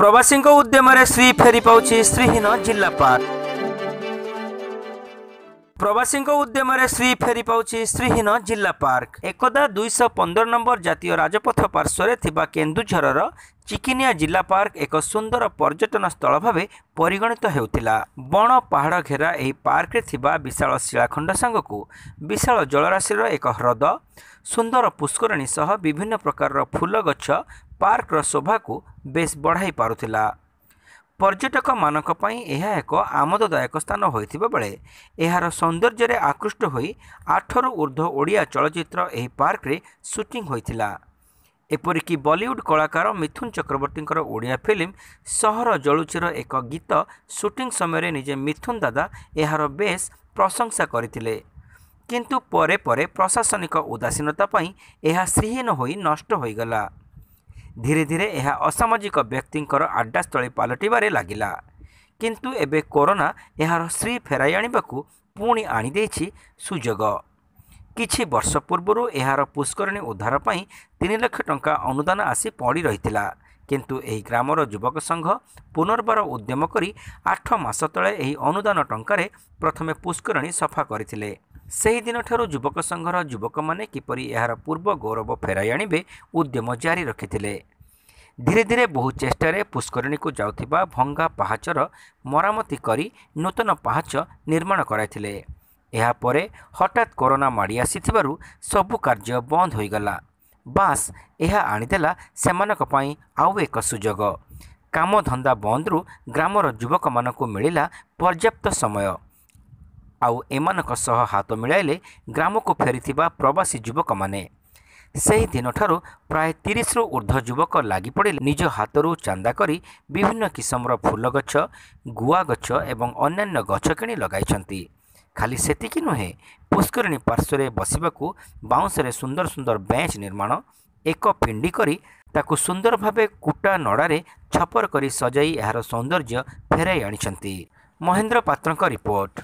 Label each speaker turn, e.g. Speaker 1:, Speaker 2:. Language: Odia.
Speaker 1: ପ୍ରବାସୀଙ୍କ ଉଦ୍ୟମରେ ଶ୍ରୀ ଫେରି ପାଉଛି ଶ୍ରୀହୀନ ଜିଲ୍ଲାପାଳ ପ୍ରବାସୀଙ୍କ ଉଦ୍ୟମରେ ଶ୍ରୀ ଫେରି ପାଉଛି ଶ୍ରୀହୀନ ଜିଲ୍ଲା ପାର୍କ ଏକଦା ଦୁଇଶହ ପନ୍ଦର ନମ୍ବର ଜାତୀୟ ରାଜପଥ ପାର୍ଶ୍ୱରେ ଥିବା କେନ୍ଦୁଝରର ଚିକିନିଆ ଜିଲ୍ଲା ପାର୍କ ଏକ ସୁନ୍ଦର ପର୍ଯ୍ୟଟନ ସ୍ଥଳ ଭାବେ ପରିଗଣିତ ହେଉଥିଲା ବଣ ପାହାଡ଼ ଘେରା ଏହି ପାର୍କରେ ଥିବା ବିଶାଳ ଶିଳାଖଣ୍ଡ ସାଙ୍ଗକୁ ବିଶାଳ ଜଳରାଶିର ଏକ ହ୍ରଦ ସୁନ୍ଦର ପୁଷ୍କରିଣୀ ସହ ବିଭିନ୍ନ ପ୍ରକାରର ଫୁଲ ଗଛ ପାର୍କର ଶୋଭାକୁ ବେଶ୍ ବଢ଼ାଇ ପାରୁଥିଲା ପର୍ଯ୍ୟଟକମାନଙ୍କ ପାଇଁ ଏହା ଏକ ଆମୋଦଦାୟକ ସ୍ଥାନ ହୋଇଥିବା ବେଳେ ଏହାର ସୌନ୍ଦର୍ଯ୍ୟରେ ଆକୃଷ୍ଟ ହୋଇ ଆଠରୁ ଉର୍ଦ୍ଧ୍ୱ ଓଡ଼ିଆ ଚଳଚ୍ଚିତ୍ର ଏହି ପାର୍କରେ ସୁଟିଂ ହୋଇଥିଲା ଏପରିକି ବଲିଉଡ୍ କଳାକାର ମିଥୁନ ଚକ୍ରବର୍ତ୍ତୀଙ୍କର ଓଡ଼ିଆ ଫିଲ୍ମ ସହର ଜଳୁଛିର ଏକ ଗୀତ ସୁଟିଂ ସମୟରେ ନିଜେ ମିଥୁନ ଦାଦା ଏହାର ବେଶ୍ ପ୍ରଶଂସା କରିଥିଲେ କିନ୍ତୁ ପରେ ପରେ ପ୍ରଶାସନିକ ଉଦାସୀନତା ପାଇଁ ଏହା ଶ୍ରୀହୀନ ହୋଇ ନଷ୍ଟ ହୋଇଗଲା ଧୀରେ ଧୀରେ ଏହା ଅସାମାଜିକ ବ୍ୟକ୍ତିଙ୍କର ଆଡ୍ଡାସ୍ଥଳୀ ପାଲଟିବାରେ ଲାଗିଲା କିନ୍ତୁ ଏବେ କରୋନା ଏହାର ଶ୍ରୀ ଫେରାଇ ଆଣିବାକୁ ପୁଣି ଆଣିଦେଇଛି ସୁଯୋଗ କିଛି ବର୍ଷ ପୂର୍ବରୁ ଏହାର ପୁଷ୍କରିଣୀ ଉଦ୍ଧାର ପାଇଁ ତିନି ଲକ୍ଷ ଟଙ୍କା ଅନୁଦାନ ଆସି ପଡ଼ି ରହିଥିଲା କିନ୍ତୁ ଏହି ଗ୍ରାମର ଯୁବକ ସଂଘ ପୁନର୍ବାର ଉଦ୍ୟମ କରି ଆଠ ମାସ ତଳେ ଏହି ଅନୁଦାନ ଟଙ୍କାରେ ପ୍ରଥମେ ପୁଷ୍କରିଣୀ ସଫା କରିଥିଲେ ସେହିଦିନଠାରୁ ଯୁବକ ସଂଘର ଯୁବକମାନେ କିପରି ଏହାର ପୂର୍ବ ଗୌରବ ଫେରାଇ ଆଣିବେ ଉଦ୍ୟମ ଜାରି ରଖିଥିଲେ ଧୀରେ ଧୀରେ ବହୁ ଚେଷ୍ଟାରେ ପୁଷ୍କରିଣୀକୁ ଯାଉଥିବା ଭଙ୍ଗା ପାହାଚର ମରାମତି କରି ନୂତନ ପାହାଚ ନିର୍ମାଣ କରାଇଥିଲେ ଏହାପରେ ହଠାତ୍ କରୋନା ମାଡ଼ି ଆସିଥିବାରୁ ସବୁ କାର୍ଯ୍ୟ ବନ୍ଦ ହୋଇଗଲା ବାସ୍ ଏହା ଆଣିଦେଲା ସେମାନଙ୍କ ପାଇଁ ଆଉ ଏକ ସୁଯୋଗ କାମଧନ୍ଦା ବନ୍ଦରୁ ଗ୍ରାମର ଯୁବକମାନଙ୍କୁ ମିଳିଲା ପର୍ଯ୍ୟାପ୍ତ ସମୟ ଆଉ ଏମାନଙ୍କ ସହ ହାତ ମିଳାଇଲେ ଗ୍ରାମକୁ ଫେରିଥିବା ପ୍ରବାସୀ ଯୁବକମାନେ ସେହିଦିନଠାରୁ ପ୍ରାୟ ତିରିଶରୁ ଉର୍ଦ୍ଧ୍ୱ ଯୁବକ ଲାଗିପଡ଼ିଲେ ନିଜ ହାତରୁ ଚାନ୍ଦା କରି ବିଭିନ୍ନ କିସମର ଫୁଲ ଗଛ ଗୁଆ ଗଛ ଏବଂ ଅନ୍ୟାନ୍ୟ ଗଛ କିଣି ଲଗାଇଛନ୍ତି ଖାଲି ସେତିକି ନୁହେଁ ପୁଷ୍କରିଣୀ ପାର୍ଶ୍ୱରେ ବସିବାକୁ ବାଉଁଶରେ ସୁନ୍ଦର ସୁନ୍ଦର ବେଞ୍ଚ ନିର୍ମାଣ ଏକ ପିଣ୍ଡି କରି ତାକୁ ସୁନ୍ଦର ଭାବେ କୁଟା ନଡ଼ାରେ ଛପର କରି ସଜାଇ ଏହାର ସୌନ୍ଦର୍ଯ୍ୟ ଫେରାଇ ଆଣିଛନ୍ତି ମହେନ୍ଦ୍ର ପାତ୍ରଙ୍କ ରିପୋର୍ଟ